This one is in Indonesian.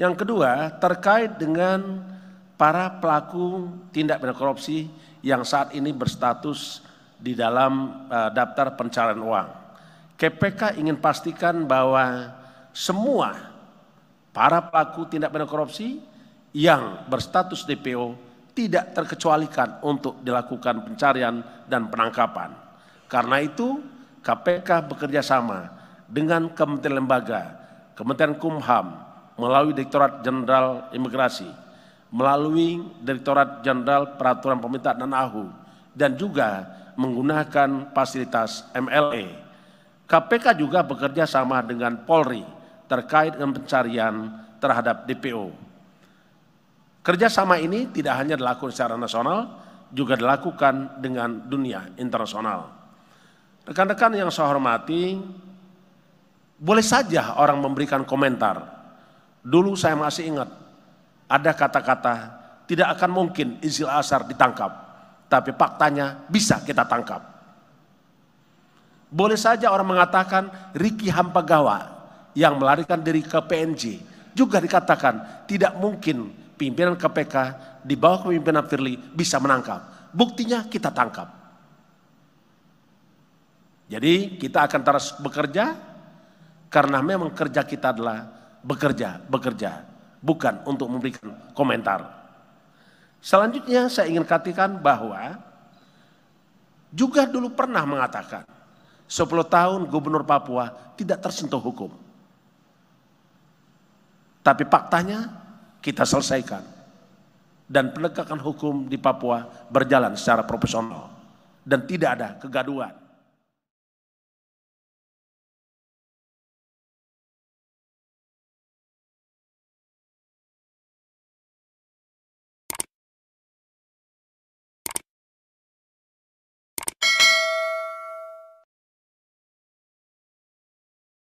Yang kedua terkait dengan para pelaku tindak pidana korupsi yang saat ini berstatus di dalam uh, daftar pencarian uang. KPK ingin pastikan bahwa semua para pelaku tindak pidana korupsi yang berstatus DPO tidak terkecualikan untuk dilakukan pencarian dan penangkapan. Karena itu KPK bekerja sama dengan kementerian lembaga, Kementerian Kumham, melalui Direktorat Jenderal Imigrasi, melalui Direktorat Jenderal Peraturan Pemerintah dan AHU, dan juga menggunakan fasilitas MLE. KPK juga bekerja sama dengan Polri terkait dengan pencarian terhadap DPO. Kerjasama ini tidak hanya dilakukan secara nasional, juga dilakukan dengan dunia internasional. Rekan-rekan yang saya hormati, boleh saja orang memberikan komentar Dulu saya masih ingat, ada kata-kata tidak akan mungkin Izil Asar ditangkap. Tapi faktanya bisa kita tangkap. Boleh saja orang mengatakan Riki Hampagawa yang melarikan diri ke PNJ juga dikatakan tidak mungkin pimpinan KPK di bawah kepemimpinan Firly bisa menangkap. Buktinya kita tangkap. Jadi kita akan terus bekerja karena memang kerja kita adalah bekerja, bekerja, bukan untuk memberikan komentar. Selanjutnya saya ingin katakan bahwa juga dulu pernah mengatakan 10 tahun gubernur Papua tidak tersentuh hukum. Tapi faktanya kita selesaikan. Dan penegakan hukum di Papua berjalan secara profesional. Dan tidak ada kegaduhan.